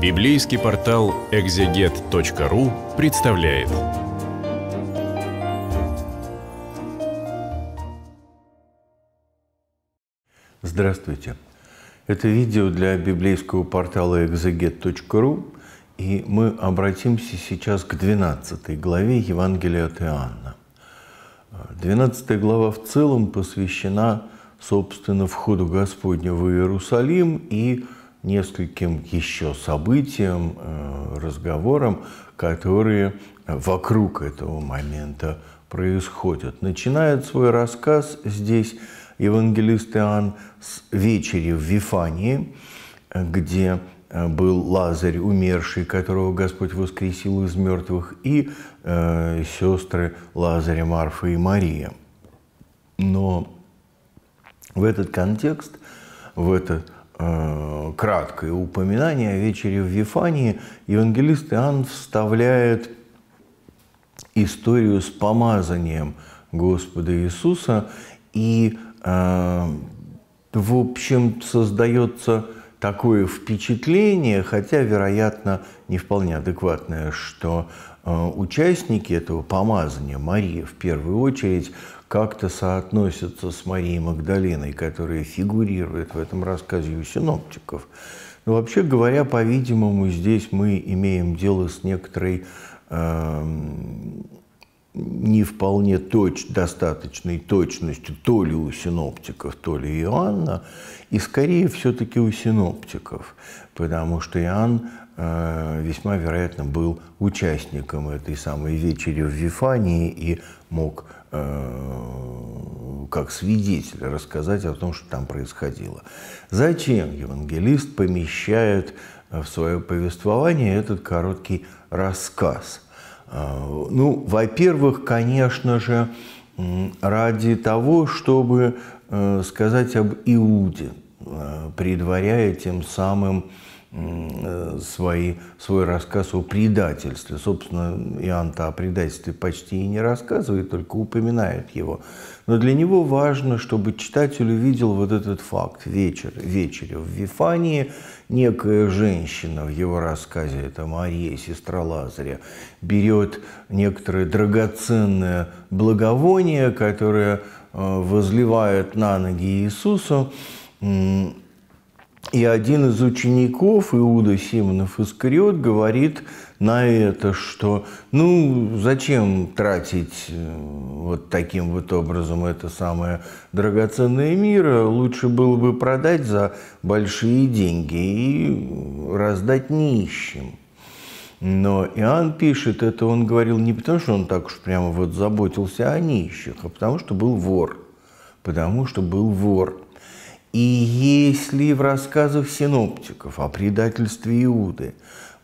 Библейский портал экзегет.ру представляет. Здравствуйте. Это видео для библейского портала экзегет.ру, и мы обратимся сейчас к 12 главе Евангелия от Иоанна. 12 глава в целом посвящена, собственно, входу Господня в Иерусалим и нескольким еще событиям, э, разговорам, которые вокруг этого момента происходят. Начинает свой рассказ здесь евангелист Иоанн с вечери в Вифании, где э, был Лазарь, умерший, которого Господь воскресил из мертвых, и э, сестры Лазаря, Марфа и Мария. Но в этот контекст, в этот Э, краткое упоминание о вечере в Вифании, евангелист Иоанн вставляет историю с помазанием Господа Иисуса и, э, в общем, создается такое впечатление, хотя, вероятно, не вполне адекватное, что э, участники этого помазания, Мария в первую очередь, как-то соотносится с Марией Магдалиной, которая фигурирует в этом рассказе у синоптиков. Но ну, вообще говоря, по-видимому, здесь мы имеем дело с некоторой э, не вполне точ, достаточной точностью то ли у синоптиков, то ли Иоанна, и скорее все-таки у синоптиков, потому что Иоанн э, весьма вероятно был участником этой самой вечери в Вифании и мог Э, как свидетель рассказать о том, что там происходило. Зачем евангелист помещает э, в свое повествование этот короткий рассказ? Э, ну, во-первых, конечно же, ради того, чтобы сказать об Иуде, предваряя тем самым Э, свои, свой рассказ о предательстве. Собственно, Иоанн-то о предательстве почти и не рассказывает, только упоминает его. Но для него важно, чтобы читатель увидел вот этот факт. Вечер, вечере в Вифании некая женщина в его рассказе, это Мария, сестра Лазаря, берет некоторое драгоценное благовоние, которое э, возливает на ноги Иисусу, и один из учеников, Иуда Симонов Искариот, говорит на это, что ну зачем тратить э, вот таким вот образом это самое драгоценное мира, лучше было бы продать за большие деньги и раздать нищим. Но Иоанн пишет, это он говорил не потому, что он так уж прямо вот заботился о нищих, а потому что был вор. Потому что был вор. И если в рассказах синоптиков о предательстве Иуды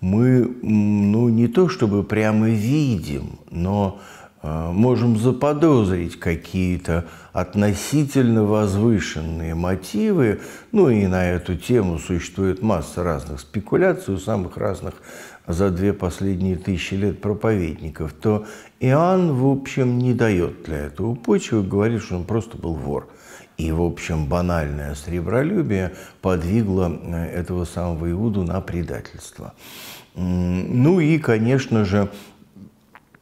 мы, ну, не то чтобы прямо видим, но э, можем заподозрить какие-то относительно возвышенные мотивы, ну и на эту тему существует масса разных спекуляций у самых разных за две последние тысячи лет проповедников, то Иоанн, в общем, не дает для этого почвы, говорит, что он просто был вор – и, в общем, банальное сребролюбие подвигло э, этого самого Иуду на предательство. Ну и, конечно же,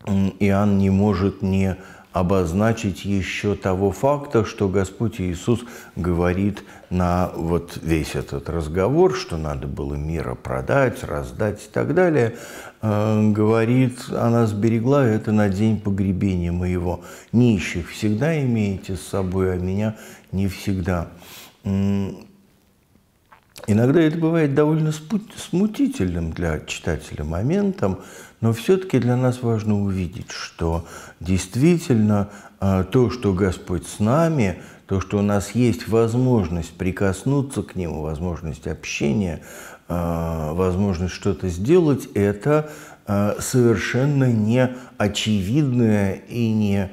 Иоанн не может не обозначить еще того факта, что Господь Иисус говорит на вот весь этот разговор, что надо было мира продать, раздать и так далее, э, говорит, она сберегла это на день погребения моего. Нищих всегда имеете с собой, а меня не всегда. Иногда это бывает довольно смутительным для читателя моментом, но все-таки для нас важно увидеть, что действительно а, то, что Господь с нами, то, что у нас есть возможность прикоснуться к Нему, возможность общения, а, возможность что-то сделать, это а, совершенно не очевидная и не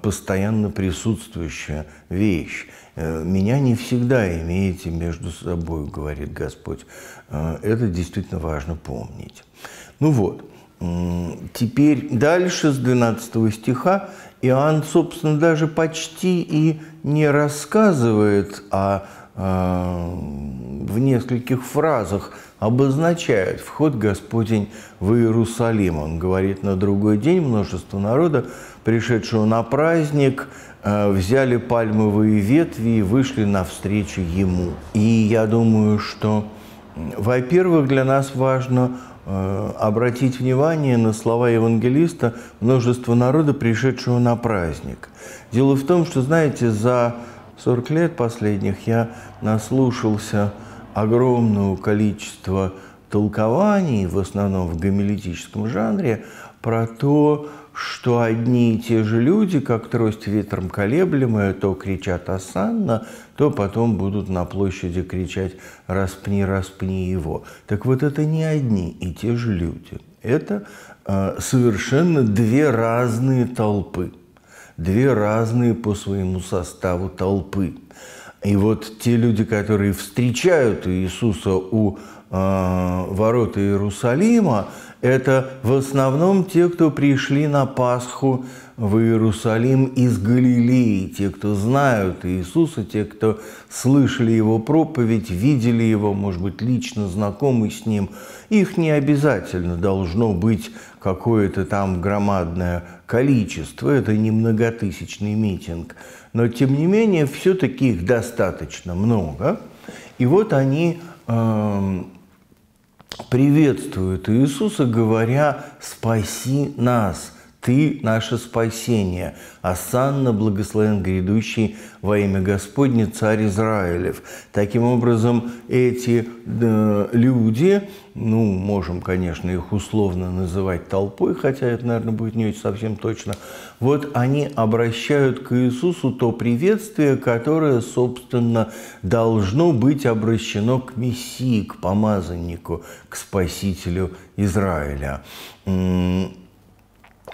постоянно присутствующая вещь. Э, «Меня не всегда имеете между собой», — говорит Господь. «Э, это действительно важно помнить. Ну вот, теперь дальше с 12 стиха Иоанн, собственно, даже почти и не рассказывает, а в нескольких фразах обозначает вход Господень в Иерусалим. Он говорит, на другой день множество народа, пришедшего на праздник, Э, взяли пальмовые ветви и вышли навстречу ему. И я думаю, что, во-первых, для нас важно э, обратить внимание на слова евангелиста множество народа, пришедшего на праздник. Дело в том, что, знаете, за 40 лет последних я наслушался огромного количества толкований, в основном в гомилитическом жанре, про то, что одни и те же люди, как трость ветром колеблемая, э, то кричат «Асанна», то потом будут на площади кричать «Распни, распни его». Так вот, это не одни и те же люди. Это э, совершенно две разные толпы, две разные по своему составу толпы. И вот те люди, которые встречают Иисуса у э, ворот Иерусалима, это в основном те, кто пришли на Пасху в Иерусалим из Галилеи, те, кто знают Иисуса, те, кто слышали Его проповедь, видели Его, может быть, лично знакомы с Ним. Их не обязательно должно быть какое-то там громадное количество, это не многотысячный митинг. Но, тем не менее, все-таки их достаточно много. И вот они э приветствует Иисуса, говоря «Спаси нас». Ты – наше спасение, Асанна, благословен грядущий во имя Господне, царь Израилев. Таким образом, эти э, люди, ну, можем, конечно, их условно называть толпой, хотя это, наверное, будет не очень совсем точно, вот они обращают к Иисусу то приветствие, которое, собственно, должно быть обращено к Мессии, к помазаннику, к Спасителю Израиля.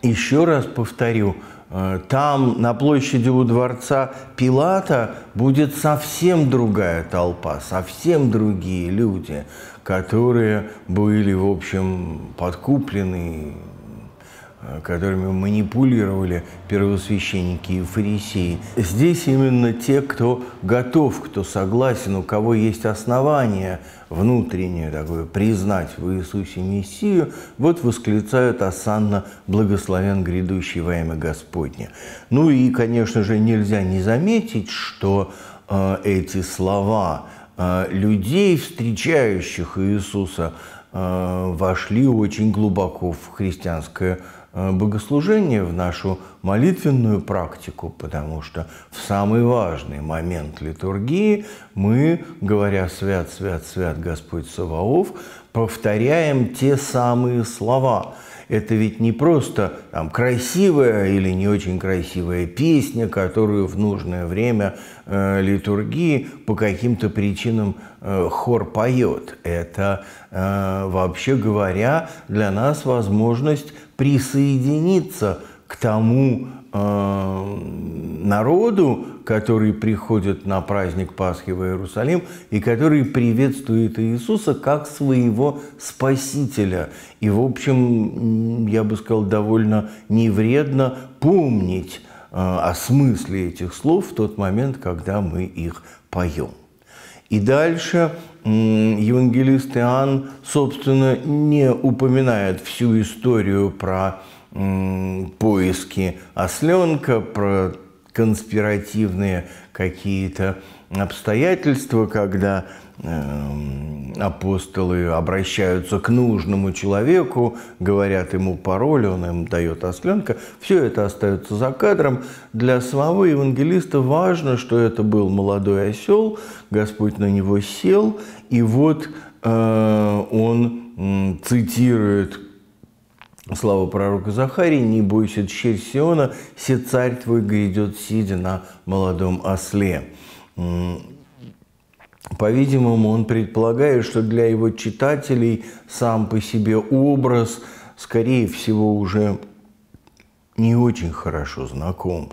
Еще раз повторю, э, там на площади у дворца Пилата будет совсем другая толпа, совсем другие люди, которые были, в общем, подкуплены, э, которыми манипулировали первосвященники и фарисеи. Здесь именно те, кто готов, кто согласен, у кого есть основания – внутреннее такое, признать в Иисусе Мессию, вот восклицают осанно «Благословен грядущий во имя Господне». Ну и, конечно же, нельзя не заметить, что э, эти слова э, людей, встречающих Иисуса, э, вошли очень глубоко в христианское Э, богослужение, в нашу молитвенную практику, потому что в самый важный момент литургии мы, говоря «Свят, свят, свят Господь Саваоф», повторяем те самые слова. Это ведь не просто там, красивая или не очень красивая песня, которую в нужное время э, литургии по каким-то причинам э, хор поет. Это, э, вообще говоря, для нас возможность присоединиться к тому э, народу, который приходит на праздник Пасхи в Иерусалим и который приветствует Иисуса как своего Спасителя. И, в общем, я бы сказал, довольно невредно помнить э, о смысле этих слов в тот момент, когда мы их поем. И дальше евангелист Иоанн, собственно, не упоминает всю историю про поиски осленка, про конспиративные какие-то обстоятельства, когда эм, апостолы обращаются к нужному человеку, говорят ему пароль, он им дает осленка. Все это остается за кадром. Для самого евангелиста важно, что это был молодой осел, Господь на него сел, и вот э, он цитирует Слава пророку Захарии, не бойся черь Сиона, все царь твой грядет, сидя на молодом осле. По-видимому, он предполагает, что для его читателей сам по себе образ, скорее всего, уже не очень хорошо знаком.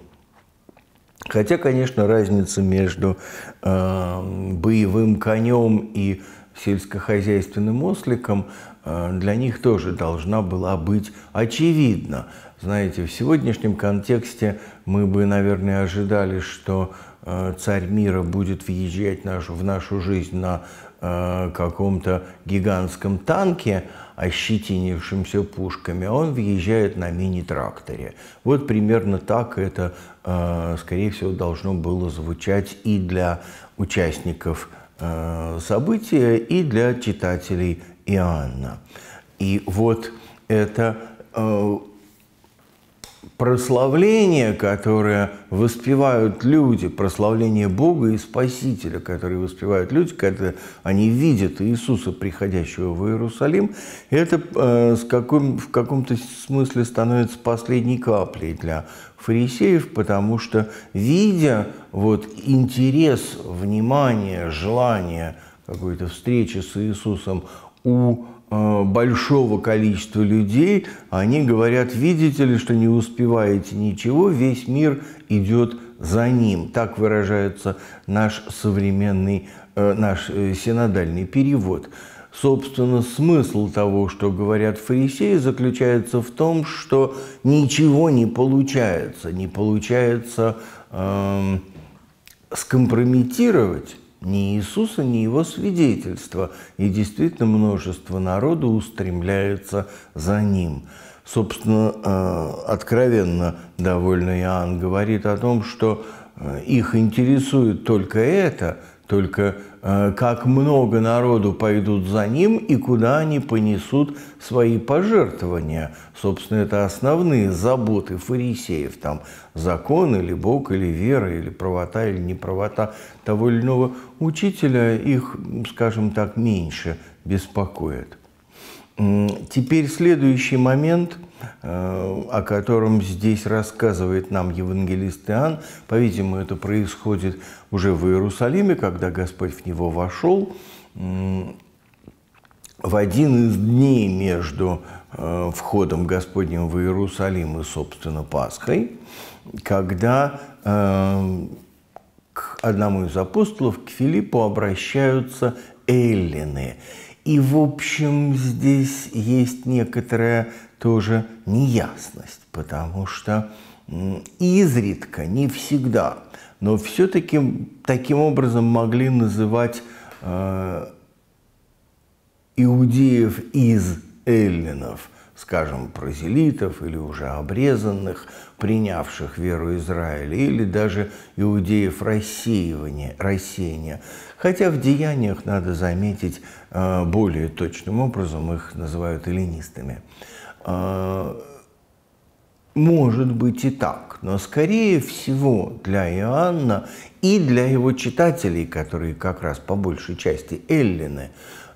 Хотя, конечно, разница между э, боевым конем и сельскохозяйственным осликом а, для них тоже должна была быть очевидна. Знаете, в сегодняшнем контексте мы бы, наверное, ожидали, что э, царь мира будет въезжать в нашу жизнь на э, каком-то гигантском танке, ощетинившимся пушками, а он въезжает на мини-тракторе. Вот примерно так это, э, скорее всего, должно было звучать и для участников события, и для читателей Иоанна. И вот это э, прославление, которое воспевают люди, прославление Бога и Спасителя, которые воспевают люди, когда они видят Иисуса, приходящего в Иерусалим, это э, с каком, в каком-то смысле становится последней каплей для фарисеев, потому что, видя вот интерес, внимание, желание какой-то встречи с Иисусом у э, большого количества людей, они говорят, видите ли, что не успеваете ничего, весь мир идет за ним. Так выражается наш современный, э, наш э, синодальный перевод. Собственно, смысл того, что говорят фарисеи, заключается в том, что ничего не получается, не получается э, скомпрометировать ни Иисуса, ни его свидетельства, и действительно множество народу устремляются за ним. Собственно, э, откровенно довольно Иоанн говорит о том, что э, их интересует только это – только э, как много народу пойдут за ним и куда они понесут свои пожертвования. Собственно, это основные заботы фарисеев. Там закон или Бог, или вера, или правота, или неправота того или иного учителя их, скажем так, меньше беспокоит. Теперь следующий момент, э, о котором здесь рассказывает нам евангелист Иоанн, по-видимому, это происходит уже в Иерусалиме, когда Господь в него вошел, в один из дней между э, входом Господним в Иерусалим и, собственно, Пасхой, когда э, к одному из апостолов, к Филиппу, обращаются эллины – и, в общем, здесь есть некоторая тоже неясность, потому что изредка, не всегда, но все-таки таким образом могли называть э, иудеев из эллинов, скажем, прозелитов или уже обрезанных, принявших веру Израиля, или даже иудеев рассеивания, рассеяния. Хотя в деяниях, надо заметить, э, более точным образом их называют эллинистами. Э, может быть и так, но скорее всего для Иоанна и для его читателей, которые как раз по большей части эллины,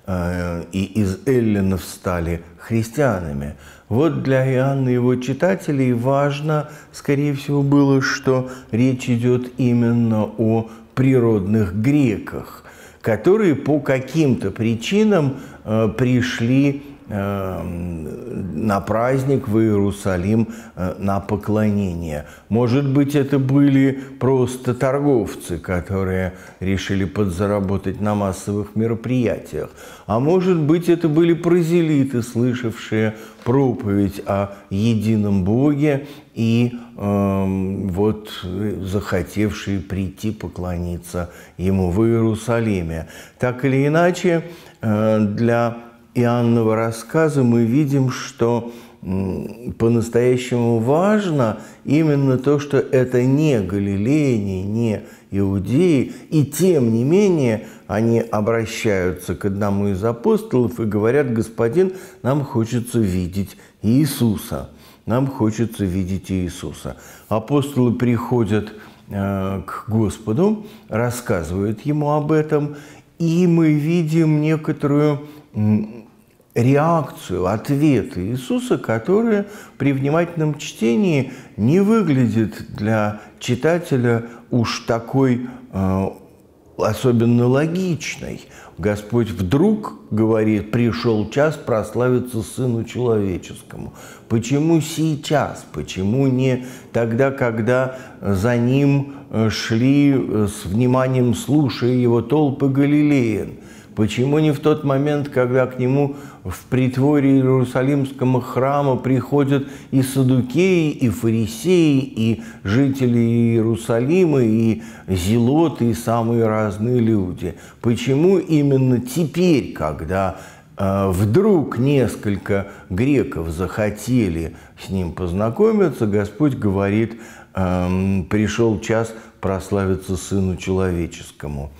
э, и из эллинов стали христианами. Вот для Иоанна и его читателей важно, скорее всего, было, что речь идет именно о природных греках, которые по каким-то причинам э, пришли э, на праздник в Иерусалим э, на поклонение. Может быть, это были просто торговцы, которые решили подзаработать на массовых мероприятиях. А может быть, это были прозелиты, слышавшие проповедь о едином Боге и эм, э, вот захотевшие прийти поклониться ему в Иерусалиме. Так или иначе, э, для Иоаннова рассказа мы видим, что по-настоящему важно именно то, что это не галилеяне, не иудеи, и тем не менее они обращаются к одному из апостолов и говорят, «Господин, нам хочется видеть Иисуса». Нам хочется видеть Иисуса. Апостолы приходят э, к Господу, рассказывают ему об этом, и мы видим некоторую реакцию, ответы Иисуса, которые при внимательном чтении не выглядит для читателя уж такой э, особенно логичной. Господь вдруг говорит, пришел час прославиться Сыну Человеческому. Почему сейчас? Почему не тогда, когда за ним э, шли э, с вниманием, слушая его толпы галилеян? Почему не в тот момент, когда к нему в притворе Иерусалимского храма приходят и садукеи, и фарисеи, и жители Иерусалима, и зелоты, и самые разные люди? Почему именно теперь, когда э, вдруг несколько греков захотели с ним познакомиться, Господь говорит, эм, пришел час прославиться Сыну Человеческому.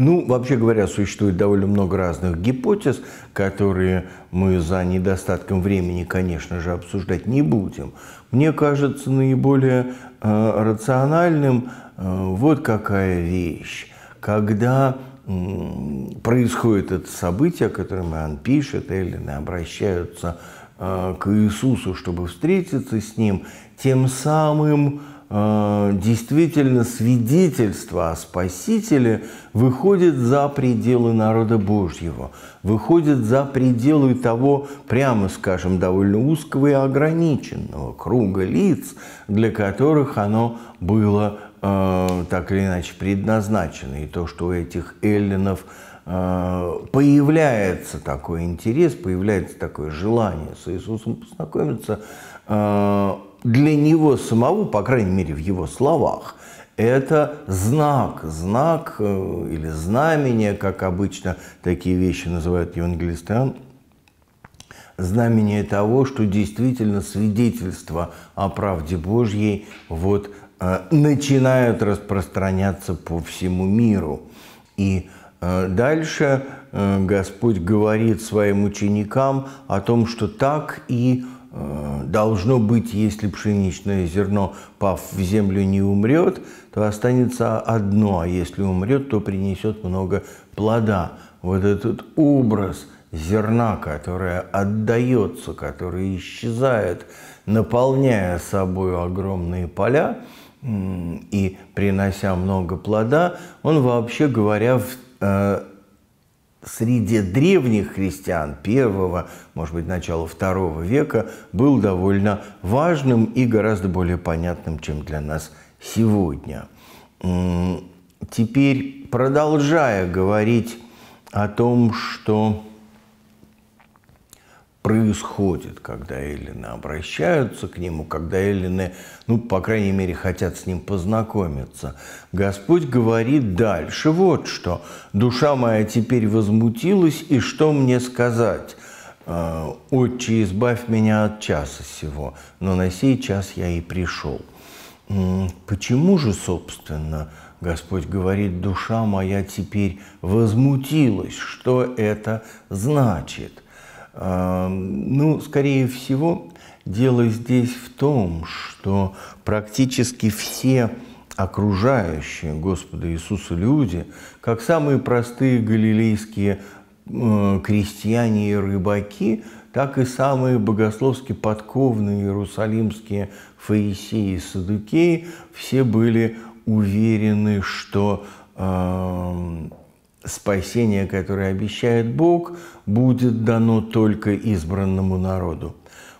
Ну, вообще говоря, существует довольно много разных гипотез, которые мы за недостатком времени, конечно же, обсуждать не будем. Мне кажется наиболее э, рациональным э, вот какая вещь. Когда э, происходит это событие, о котором Иоанн пишет, Эллины обращаются э, к Иисусу, чтобы встретиться с Ним, тем самым Э, действительно свидетельство о Спасителе выходит за пределы народа Божьего, выходит за пределы того, прямо скажем, довольно узкого и ограниченного круга лиц, для которых оно было э, так или иначе предназначено. И то, что у этих эллинов э, появляется такой интерес, появляется такое желание с Иисусом познакомиться, э, для него самого, по крайней мере, в его словах, это знак, знак э, или знамение, как обычно такие вещи называют евангелистан, знамение того, что действительно свидетельства о правде Божьей вот э, начинают распространяться по всему миру. И э, дальше Господь говорит своим ученикам о том, что так и Э, должно быть, если пшеничное зерно, пав в землю, не умрет, то останется одно, а если умрет, то принесет много плода. Вот этот образ зерна, которое отдается, которое исчезает, наполняя собой огромные поля и принося много плода, он, вообще говоря, в э, среди древних христиан первого, может быть, начала второго века был довольно важным и гораздо более понятным, чем для нас сегодня. Теперь, продолжая говорить о том, что происходит, когда эллины обращаются к нему, когда эллины, ну, по крайней мере, хотят с ним познакомиться. Господь говорит дальше вот что. «Душа моя теперь возмутилась, и что мне сказать? Э, Отче, избавь меня от часа сего, но на сей час я и пришел». Почему же, собственно, Господь говорит, душа моя теперь возмутилась? Что это значит – ну, скорее всего, дело здесь в том, что практически все окружающие Господа Иисуса люди, как самые простые галилейские э, крестьяне и рыбаки, так и самые богословски подковные иерусалимские фарисеи и садукеи все были уверены, что Спасение, которое обещает Бог, будет дано только избранному народу.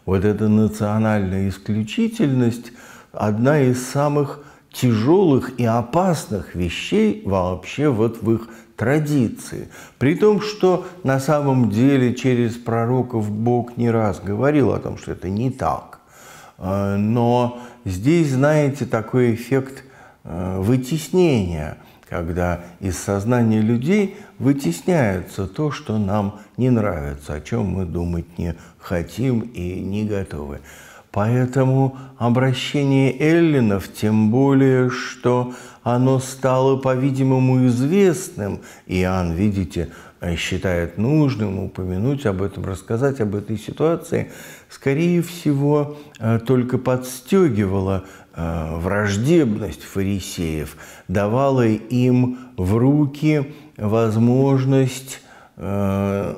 Вот эта национальная исключительность – одна из самых тяжелых и опасных вещей вообще вот в их традиции. При том, что на самом деле через пророков Бог не раз говорил о том, что это не так. Э, но здесь, знаете, такой эффект э, вытеснения – когда из сознания людей вытесняется то, что нам не нравится, о чем мы думать не хотим и не готовы. Поэтому обращение Эллинов, тем более, что оно стало, по-видимому, известным, Иоанн, видите, э, считает нужным упомянуть об этом, рассказать об этой ситуации, скорее всего, э, только подстегивала э, враждебность фарисеев, давала им в руки возможность э,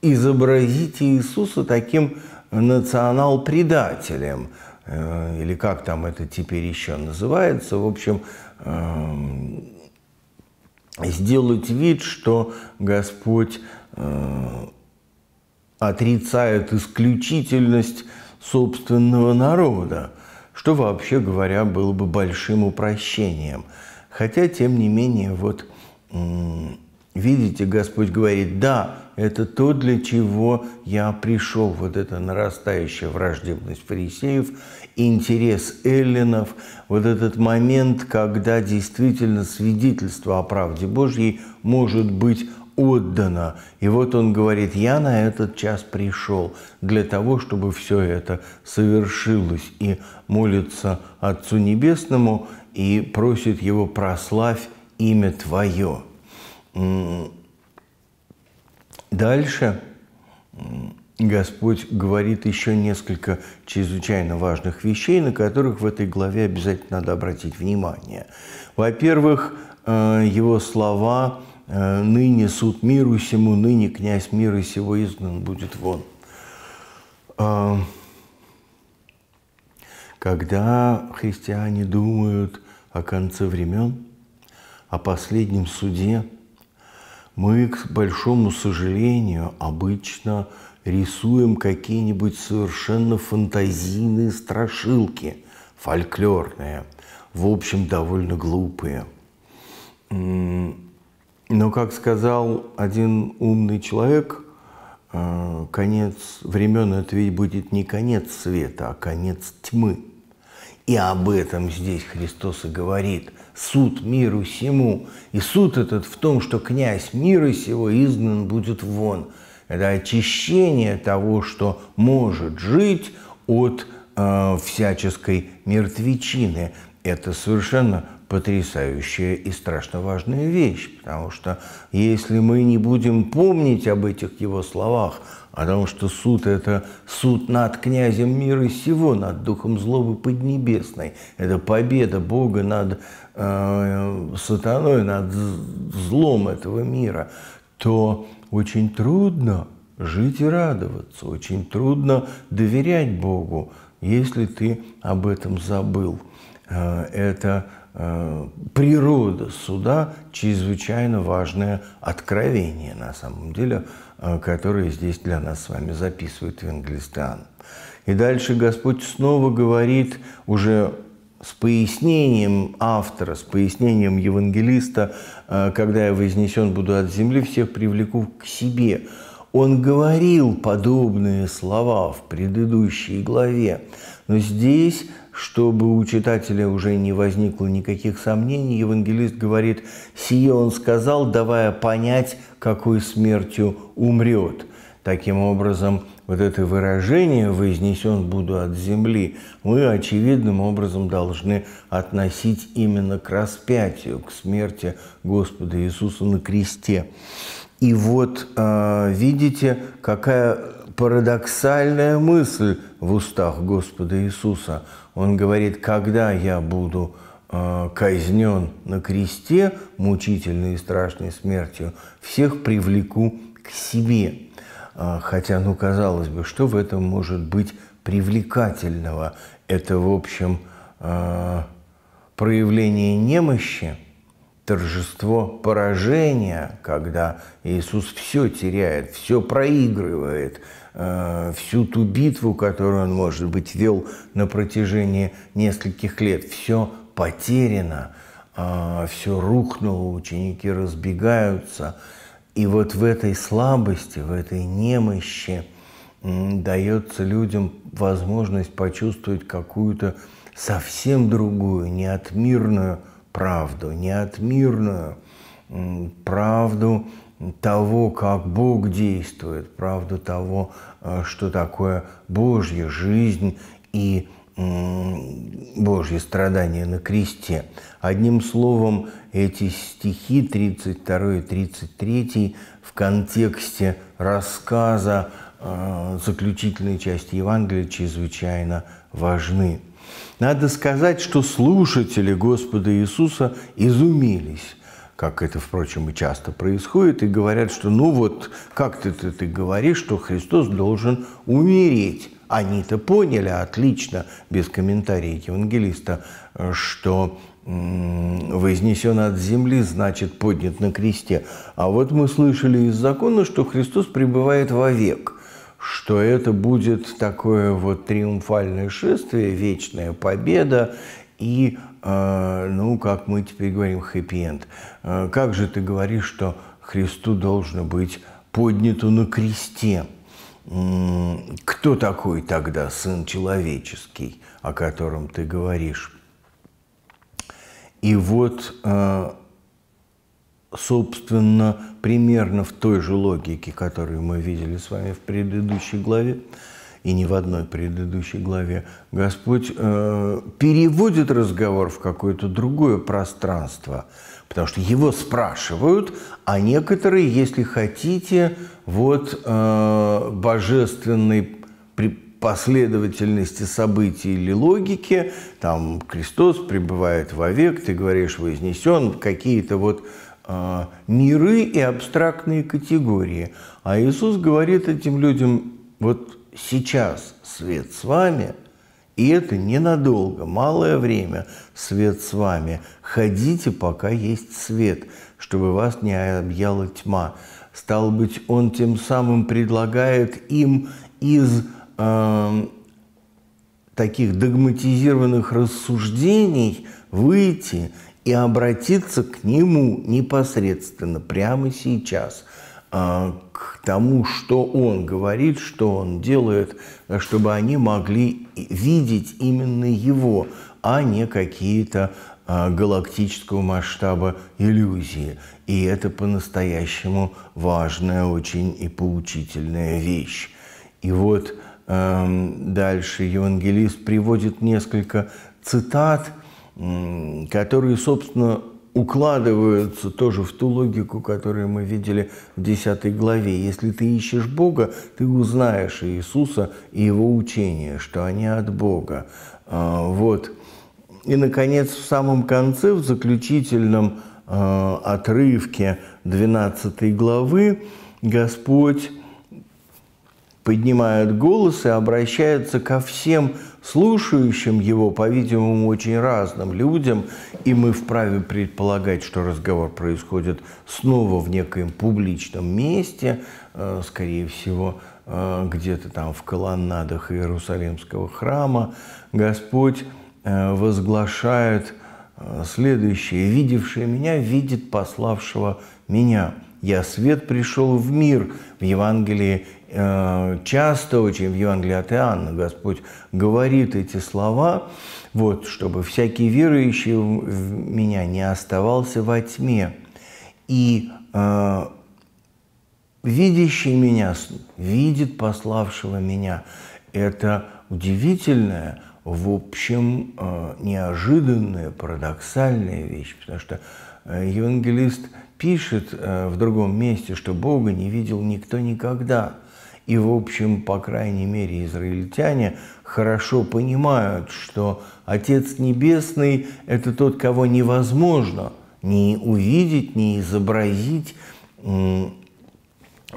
изобразить Иисуса таким национал-предателем, или как там это теперь еще называется, в общем, эм, сделать вид, что Господь отрицают исключительность собственного народа, что вообще говоря было бы большим упрощением. Хотя, тем не менее, вот видите, Господь говорит, да, это то, для чего я пришел, вот эта нарастающая враждебность фарисеев, интерес эллинов, вот этот момент, когда действительно свидетельство о правде Божьей может быть отдано. И вот он говорит, я на этот час пришел для того, чтобы все это совершилось. И молится Отцу Небесному и просит его прославь имя Твое. Дальше Господь говорит еще несколько чрезвычайно важных вещей, на которых в этой главе обязательно надо обратить внимание. Во-первых, э, его слова Э, ныне суд миру сему, ныне князь мира сего изгнан будет вон. А, когда христиане думают о конце времен, о последнем суде, мы, к большому сожалению, обычно рисуем какие-нибудь совершенно фантазийные страшилки, фольклорные, в общем, довольно глупые. Но, как сказал один умный человек, э, конец времен – это ведь будет не конец света, а конец тьмы. И об этом здесь Христос и говорит. Суд миру всему. И суд этот в том, что князь мира сего изгнан будет вон. Это очищение того, что может жить от э, всяческой мертвечины. Это совершенно потрясающая и страшно важная вещь, потому что если мы не будем помнить об этих его словах, о том, что суд – это суд над князем мира сего, над духом злобы поднебесной. Это победа Бога над э, сатаной, над злом этого мира. То очень трудно жить и радоваться, очень трудно доверять Богу, если ты об этом забыл. Э, это Э, природа суда чрезвычайно важное откровение, на самом деле, э, которое здесь для нас с вами записывает Венгельстан. И дальше Господь снова говорит уже с пояснением автора, с пояснением евангелиста, э, когда я вознесен буду от земли, всех привлеку к себе. Он говорил подобные слова в предыдущей главе, но здесь чтобы у читателя уже не возникло никаких сомнений, евангелист говорит, «Сие он сказал, давая понять, какой смертью умрет». Таким образом, вот это выражение «вознесен буду от земли» мы очевидным образом должны относить именно к распятию, к смерти Господа Иисуса на кресте. И вот а, видите, какая парадоксальная мысль в устах Господа Иисуса. Он говорит, когда я буду э, казнен на кресте мучительной и страшной смертью, всех привлеку к себе. А, хотя, ну, казалось бы, что в этом может быть привлекательного? Это, в общем, э, проявление немощи, торжество поражения, когда Иисус все теряет, все проигрывает – Э, всю ту битву, которую он, может быть, вел на протяжении нескольких лет. Все потеряно, а, все рухнуло, ученики разбегаются. И вот в этой слабости, в этой немощи дается людям возможность почувствовать какую-то совсем другую, неотмирную правду, неотмирную правду того, как Бог действует, правду того, э, что такое Божья жизнь и Божье страдание на кресте. Одним словом, эти стихи 32 и 33 в контексте рассказа э, заключительной части Евангелия чрезвычайно важны. Надо сказать, что слушатели Господа Иисуса изумились как это, впрочем, и часто происходит, и говорят, что ну вот, как ты, ты, ты говоришь, что Христос должен умереть. Они-то поняли отлично, без комментариев евангелиста, что вознесен от земли, значит, поднят на кресте. А вот мы слышали из закона, что Христос пребывает вовек, что это будет такое вот триумфальное шествие, вечная победа, и, э, ну, как мы теперь говорим, хэппи-энд. Как же ты говоришь, что Христу должно быть поднято на кресте? Кто такой тогда Сын Человеческий, о котором ты говоришь? И вот, э, собственно, примерно в той же логике, которую мы видели с вами в предыдущей главе, и не в одной предыдущей главе, Господь э, переводит разговор в какое-то другое пространство, потому что его спрашивают, а некоторые, если хотите, вот э, божественный при последовательности событий или логики, там Христос пребывает вовек, ты говоришь, вознесен, какие-то вот э, миры и абстрактные категории. А Иисус говорит этим людям, вот сейчас свет с вами, и это ненадолго, малое время свет с вами. Ходите, пока есть свет, чтобы вас не объяла тьма. Стал быть, он тем самым предлагает им из э, таких догматизированных рассуждений выйти и обратиться к нему непосредственно, прямо сейчас – а, к тому, что он говорит, что он делает, чтобы они могли видеть именно его, а не какие-то а, галактического масштаба иллюзии. И это по-настоящему важная очень и поучительная вещь. И вот эм, дальше евангелист приводит несколько цитат, которые, собственно, укладываются тоже в ту логику, которую мы видели в 10 главе. Если ты ищешь Бога, ты узнаешь Иисуса и его учение, что они от Бога. А, вот. И, наконец, в самом конце, в заключительном а, отрывке 12 главы, Господь поднимают голос и обращаются ко всем слушающим его, по-видимому, очень разным людям, и мы вправе предполагать, что разговор происходит снова в некоем публичном месте, э, скорее всего, э, где-то там в колоннадах Иерусалимского храма, Господь э, возглашает следующее. «Видевший меня видит пославшего меня». «Я свет пришел в мир» в Евангелии Э, часто очень в Евангелии от Иоанна Господь говорит эти слова, вот, чтобы всякий верующий в меня не оставался во тьме. И э, видящий меня видит пославшего меня. Это удивительная, в общем, э, неожиданная, парадоксальная вещь, потому что э, евангелист пишет э, в другом месте, что Бога не видел никто никогда – и, в общем, по крайней мере, израильтяне хорошо понимают, что Отец Небесный – это тот, кого невозможно ни увидеть, ни изобразить,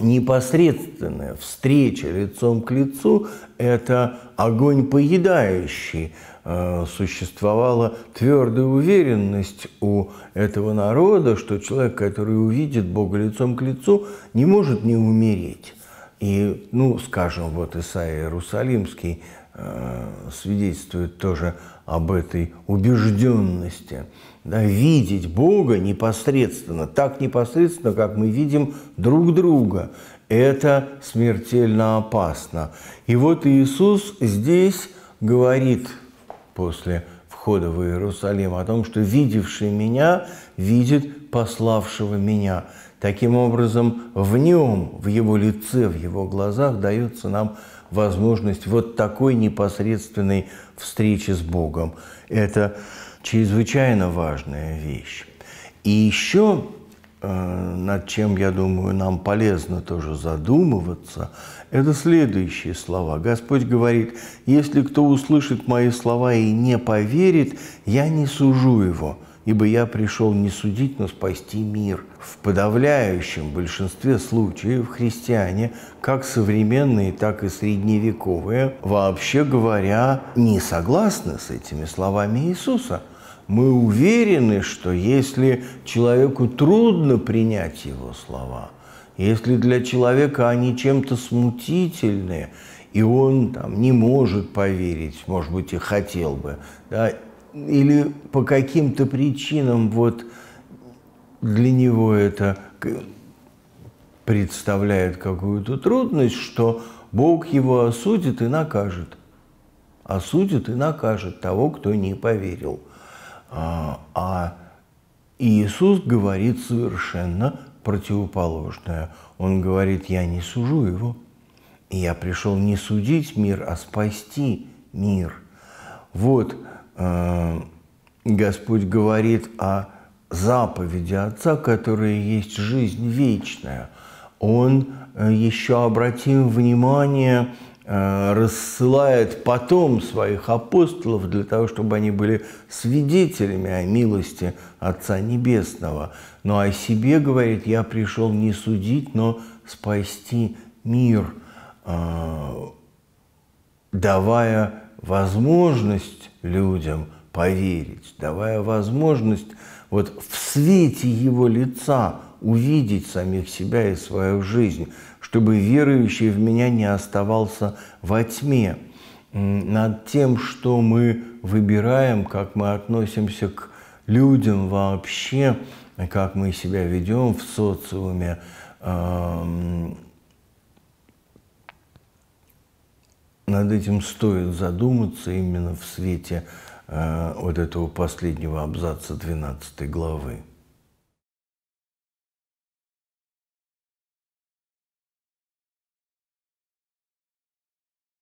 непосредственная встреча лицом к лицу – это огонь поедающий. Э, существовала твердая уверенность у этого народа, что человек, который увидит Бога лицом к лицу, не может не умереть. И, ну, скажем, вот Исаия Иерусалимский э, свидетельствует тоже об этой убежденности. Да, видеть Бога непосредственно, так непосредственно, как мы видим друг друга. Это смертельно опасно. И вот Иисус здесь говорит после входа в Иерусалим о том, что видевший меня видит пославшего меня – Таким образом, в нем, в его лице, в его глазах дается нам возможность вот такой непосредственной встречи с Богом. Это чрезвычайно важная вещь. И еще э, над чем, я думаю, нам полезно тоже задумываться, это следующие слова. Господь говорит, если кто услышит мои слова и не поверит, я не сужу его – ибо я пришел не судить, но спасти мир. В подавляющем большинстве случаев христиане, как современные, так и средневековые, вообще говоря, не согласны с этими словами Иисуса. Мы уверены, что если человеку трудно принять его слова, если для человека они чем-то смутительные и он там не может поверить, может быть, и хотел бы, да, или по каким-то причинам вот для него это представляет какую-то трудность, что Бог его осудит и накажет. Осудит и накажет того, кто не поверил. А, а Иисус говорит совершенно противоположное. Он говорит, я не сужу его. я пришел не судить мир, а спасти мир. Вот Э, Господь говорит о заповеди Отца, которая есть жизнь вечная. Он э, еще обратим внимание, э, рассылает потом своих апостолов для того, чтобы они были свидетелями о милости Отца Небесного. Но о себе говорит, я пришел не судить, но спасти мир, давая возможность людям поверить, давая возможность вот в свете его лица увидеть самих себя и свою жизнь, чтобы верующий в меня не оставался во тьме. Над тем, что мы выбираем, как мы относимся к людям вообще, как мы себя ведем в социуме, над этим стоит задуматься именно в свете э, вот этого последнего абзаца 12 главы.